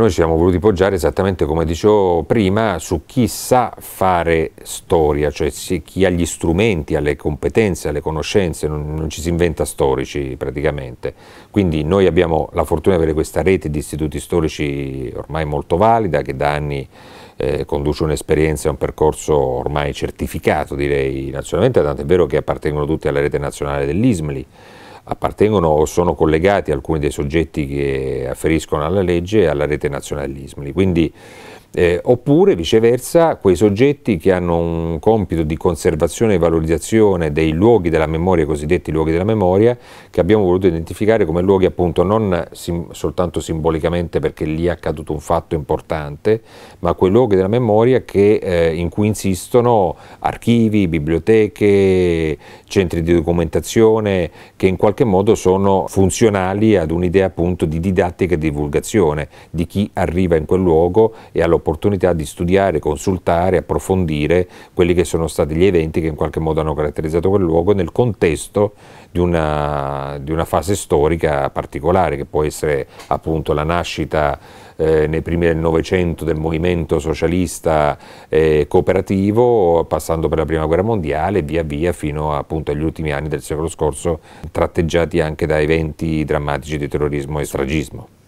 Noi ci siamo voluti poggiare esattamente come dicevo prima su chi sa fare storia, cioè chi ha gli strumenti, ha le competenze, ha le conoscenze, non, non ci si inventa storici praticamente. Quindi noi abbiamo la fortuna di avere questa rete di istituti storici ormai molto valida che da anni eh, conduce un'esperienza e un percorso ormai certificato direi nazionalmente, tant'è vero che appartengono tutti alla rete nazionale dell'ISMLI appartengono o sono collegati alcuni dei soggetti che afferiscono alla legge e alla rete nazionale dell'ISMLI. Quindi eh, oppure viceversa quei soggetti che hanno un compito di conservazione e valorizzazione dei luoghi della memoria, cosiddetti luoghi della memoria, che abbiamo voluto identificare come luoghi appunto non sim soltanto simbolicamente perché lì è accaduto un fatto importante, ma quei luoghi della memoria che, eh, in cui insistono archivi, biblioteche, centri di documentazione, che in qualche modo sono funzionali ad un'idea appunto di didattica e divulgazione di chi arriva in quel luogo e allo l'opportunità di studiare, consultare, approfondire quelli che sono stati gli eventi che in qualche modo hanno caratterizzato quel luogo nel contesto di una, di una fase storica particolare che può essere appunto la nascita eh, nei primi del Novecento del movimento socialista eh, cooperativo, passando per la Prima Guerra Mondiale e via via fino appunto agli ultimi anni del secolo scorso, tratteggiati anche da eventi drammatici di terrorismo e stragismo.